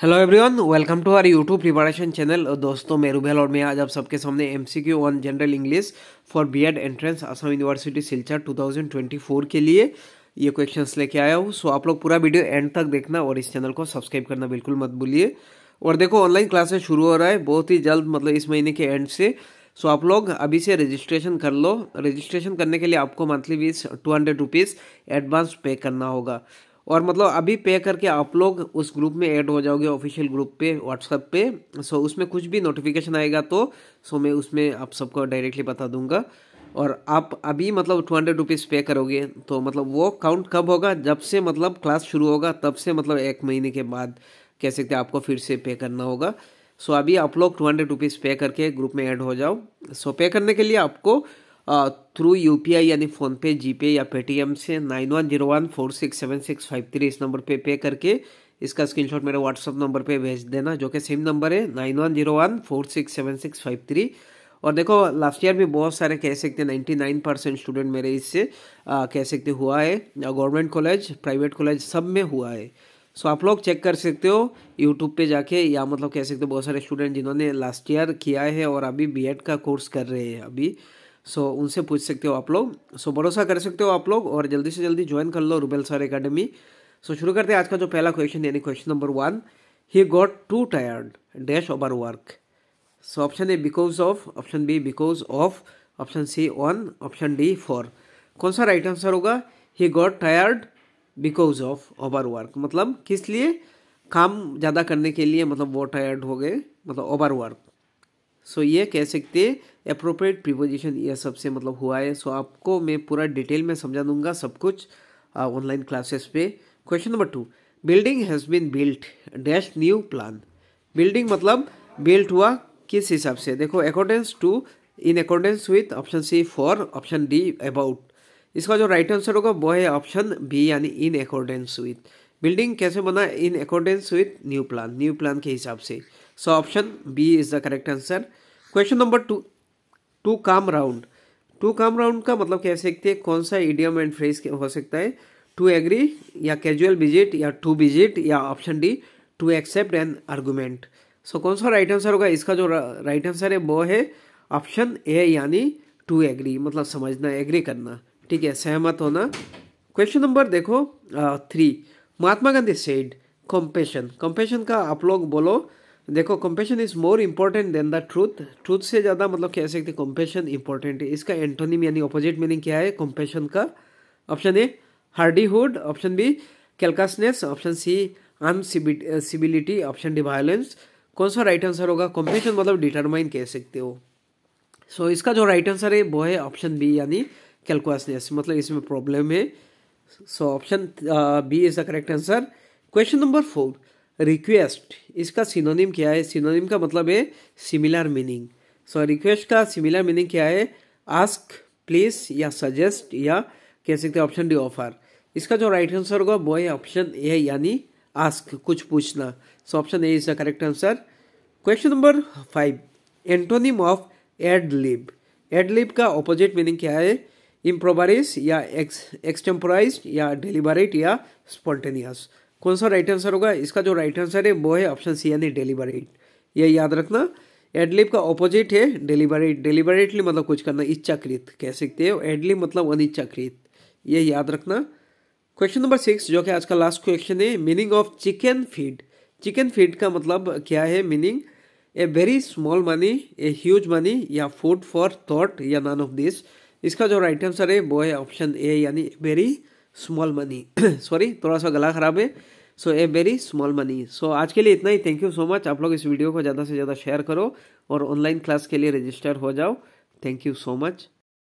hello everyone welcome to our YouTube preparation channel दोस्तों मैं रूबेल और मैं आज आप सबके सामने M C Q one general English for BEd entrance Assam university Silchar 2024 के लिए ये क्वेश्चंस लेके आया हूँ सो आप लोग पूरा वीडियो एंड तक देखना और इस चैनल को सब्सक्राइब करना बिल्कुल मत भूलिए और देखो ऑनलाइन क्लासेस शुरू हो रहा है बहुत ही जल्द मतलब इस महीने के एंड से सो आप लोग अभी से रजिस्ट्रेशन कर लो रजिस्ट्रेशन करने के लिए आपको monthly fees two hundred rupees advance pay करना होगा और मतलब अभी पे करके आप लोग उस ग्रुप में ऐड हो जाओगे ऑफिशियल ग्रुप पे व्हाट्सएप पे सो उसमें कुछ भी नोटिफिकेशन आएगा तो सो मैं उसमें आप सबको डायरेक्टली बता दूंगा और आप अभी मतलब टू हंड्रेड रुपीज़ पे करोगे तो मतलब वो काउंट कब होगा जब से मतलब क्लास शुरू होगा तब से मतलब एक महीने के बाद कह सकते हैं आपको फिर से पे करना होगा सो अभी आप लोग टू हंड्रेड रुपीज़ पे करके ग्रुप में ऐड हो जाओ सो पे करने के लिए आपको थ्रू यू पी आई यानी फ़ोनपे जीपे या पेटीएम से nine one zero one four six seven six five three इस नंबर पे पे करके इसका स्क्रीनशॉट मेरे व्हाट्सअप नंबर पे भेज देना जो कि सेम नंबर है nine one zero one four six seven six five three और देखो लास्ट ईयर भी बहुत सारे कह सकते हैं नाइन्टी नाइन परसेंट स्टूडेंट मेरे इससे कह सकते हुआ है गवर्नमेंट कॉलेज प्राइवेट कॉलेज सब में हुआ है सो so, आप लोग चेक कर सकते हो यूट्यूब पे जाके या मतलब कह सकते हो बहुत सारे स्टूडेंट जिन्होंने लास्ट ईयर किया है और अभी बीएड का कोर्स कर रहे हैं अभी सो so, उनसे पूछ सकते हो आप लोग सो so, भरोसा कर सकते हो आप लोग और जल्दी से जल्दी ज्वाइन कर लो रुबेल सर अकेडमी सो शुरू करते हैं आज का जो पहला क्वेश्चन यानी question number one he got too tired dash over work so option A because of option B because of option C on option D for कौन सा राइट आंसर होगा he got tired because of over work मतलब किस लिए काम ज़्यादा करने के लिए मतलब वो टायर्ड हो गए मतलब ओवर वर्क सो so, ये कह सकते अप्रोप्रिएट प्रीपोजिशन ये सबसे मतलब हुआ है सो so, आपको मैं पूरा डिटेल में समझा दूंगा सब कुछ ऑनलाइन क्लासेस पे question number two building has been built dash new plan building मतलब बिल्ट हुआ किस हिसाब से देखो accordance to in accordance with option C for option D about इसका जो राइट आंसर होगा वो है ऑप्शन बी यानी इन अकॉर्डेंस विथ बिल्डिंग कैसे बना in accordance with new plan new plan के हिसाब से so option B is the correct answer question number two to come round to come round का मतलब कह सकते हैं कौन सा इडियम एंड फ्रेज हो सकता है टू एग्री या कैजुअल विजिट या टू विजिट या option D to accept an argument so कौन सा राइट आंसर होगा इसका जो राइट आंसर है वो है ऑप्शन ए यानी टू एग्री मतलब समझना एग्री करना ठीक है सहमत होना क्वेश्चन नंबर देखो three Mahatma Gandhi said compassion compassion का आप लोग बोलो देखो compassion is more important than the truth truth से ज़्यादा मतलब कह सकते कंपेशन इंपॉर्टेंट है इसका एंटोनिम यानी ऑपोजिट मीनिंग क्या है कंपेशन का option A hardihood option B callousness option C insensibility option D violence कौन सा राइट आंसर होगा कंपेशन मतलब डिटरमाइन कह सकते हो सो so, इसका जो राइट आंसर है वो है ऑप्शन बी यानी कैलकुअसनेस मतलब इसमें प्रॉब्लम है so option B is the correct answer question number four request इसका सिनोनिम क्या है सिनोनिम का मतलब है सिमिलर मीनिंग सो रिक्वेस्ट का सिमिलर मीनिंग क्या है आस्क प्लीज या सजेस्ट या कह सकते हैं ऑप्शन डी ऑफर इसका जो राइट आंसर होगा वो है ऑप्शन ए है यानी आस्क कुछ पूछना so option A is the correct answer question number five antonym of ad lib ad lib का ऑपोजिट मीनिंग क्या है इम्प्रोवाइज या एक्स एक्सटेम्पोराइज या डिलीवरेट या स्पॉन्टेनियस कौन सा राइट आंसर होगा इसका जो राइट आंसर है वो है ऑप्शन सी यानी डिलीवरेट यह याद रखना एडलिप का ऑपोजिट है डिलीवरेट डिलीवरेटली मतलब कुछ करना इच्छाकृत कह सकते हो एडलिप मतलब अनिच्छाकृत ये याद रखना क्वेश्चन नंबर सिक्स जो कि आज का लास्ट क्वेश्चन है meaning of chicken feed chicken feed का मतलब क्या है meaning a very small money a huge money या फूड फॉर थॉट या नन ऑफ दिस इसका जो राइट आंसर है वो है ऑप्शन ए यानी वेरी स्मॉल मनी सॉरी थोड़ा सा गला ख़राब है so a very small money so आज के लिए इतना ही थैंक यू सो मच आप लोग इस वीडियो को ज़्यादा से ज़्यादा शेयर करो और ऑनलाइन क्लास के लिए रजिस्टर हो जाओ थैंक यू सो मच